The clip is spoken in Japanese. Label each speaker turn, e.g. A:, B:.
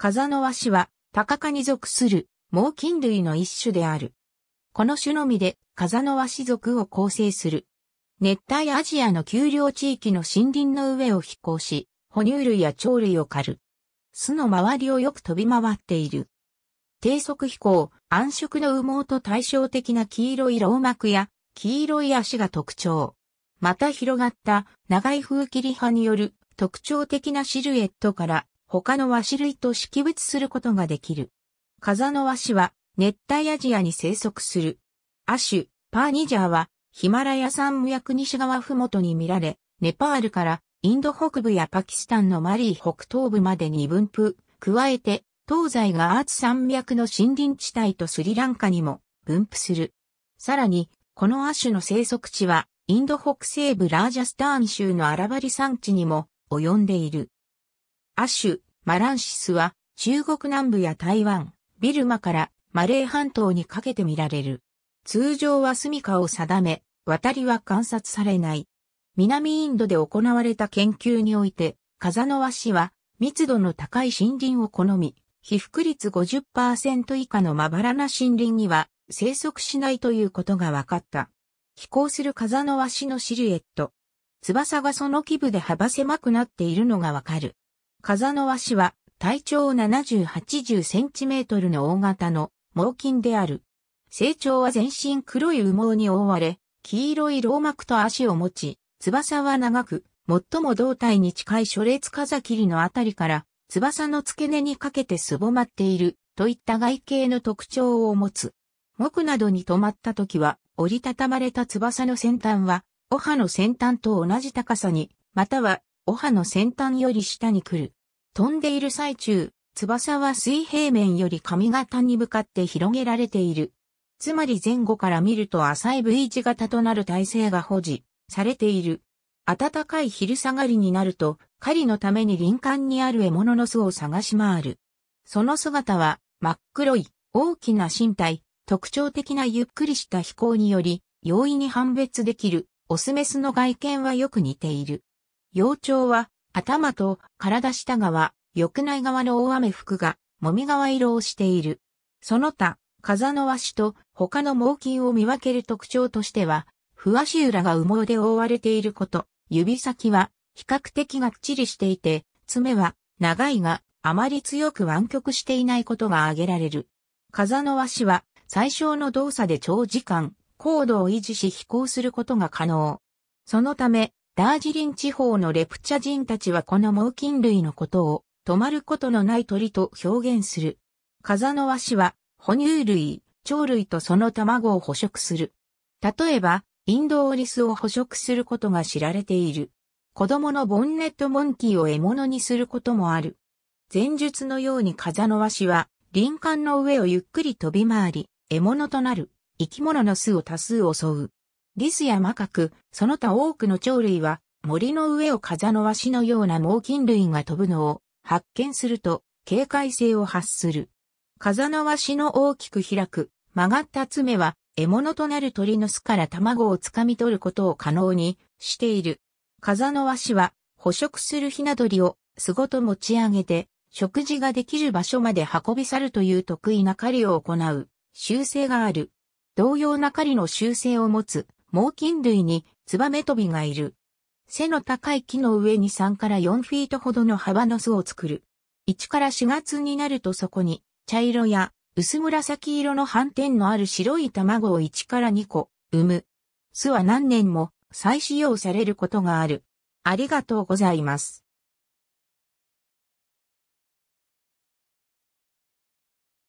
A: カザノワシは、タカカに属する、猛禽類の一種である。この種のみで、カザノワシ属を構成する。熱帯アジアの丘陵地域の森林の上を飛行し、哺乳類や鳥類を狩る。巣の周りをよく飛び回っている。低速飛行、暗色の羽毛と対照的な黄色い老膜や黄色い足が特徴。また広がった長い風切り派による特徴的なシルエットから他の和紙類と識別することができる。カザノワシは熱帯アジアに生息する。亜種、パーニジャーはヒマラヤ山脈西側ふもとに見られ、ネパールからインド北部やパキスタンのマリー北東部までに分布、加えて東西がアーツ山脈の森林地帯とスリランカにも分布する。さらに、この亜種の生息地は、インド北西部ラージャスターン州のアラバリ山地にも及んでいる。亜種、マランシスは中国南部や台湾、ビルマからマレー半島にかけて見られる。通常は住処を定め、渡りは観察されない。南インドで行われた研究において、風の和紙は密度の高い森林を好み、被覆率50%以下のまばらな森林には生息しないということが分かった。飛行する風の和紙のシルエット。翼がその基部で幅狭くなっているのがわかる。風の足は体長70、80センチメートルの大型の猛禽である。成長は全身黒い羽毛に覆われ、黄色い老膜と足を持ち、翼は長く、最も胴体に近い初列風切りのあたりから、翼の付け根にかけてすぼまっている、といった外形の特徴を持つ。木などに止まった時は、折りたたまれた翼の先端は、お歯の先端と同じ高さに、または尾羽の先端より下に来る。飛んでいる最中、翼は水平面より髪型に向かって広げられている。つまり前後から見ると浅い V 字型となる体勢が保持されている。暖かい昼下がりになると、狩りのために林間にある獲物の巣を探し回る。その姿は真っ黒い大きな身体、特徴的なゆっくりした飛行により容易に判別できるオスメスの外見はよく似ている。幼鳥は頭と体下側、翼内側の大雨服が、もみ側色をしている。その他、風の足と他の猛禽を見分ける特徴としては、ふわし裏が羽毛で覆われていること、指先は比較的がっちりしていて、爪は長いがあまり強く湾曲していないことが挙げられる。風の足は最小の動作で長時間、高度を維持し飛行することが可能。そのため、ダージリン地方のレプチャ人たちはこの猛禽類のことを止まることのない鳥と表現する。風のシは哺乳類、鳥類とその卵を捕食する。例えば、インドオリスを捕食することが知られている。子供のボンネットモンキーを獲物にすることもある。前述のように風のシは林間の上をゆっくり飛び回り、獲物となる生き物の巣を多数襲う。リスやマカク、その他多くの鳥類は、森の上を風のシのような猛禽類が飛ぶのを発見すると警戒性を発する。風のシの大きく開く曲がった爪は獲物となる鳥の巣から卵を掴み取ることを可能にしている。風のシは捕食するヒナ鳥を巣ごと持ち上げて食事ができる場所まで運び去るという得意な狩りを行う習性がある。同様な狩りの習性を持つ猛禽類にツバメトビがいる。背の高い木の上に3から4フィートほどの幅の巣を作る。1から4月になるとそこに茶色や薄紫色の斑点のある白い卵を1から2個産む。巣は何年も再使用されることがある。ありがとうございます。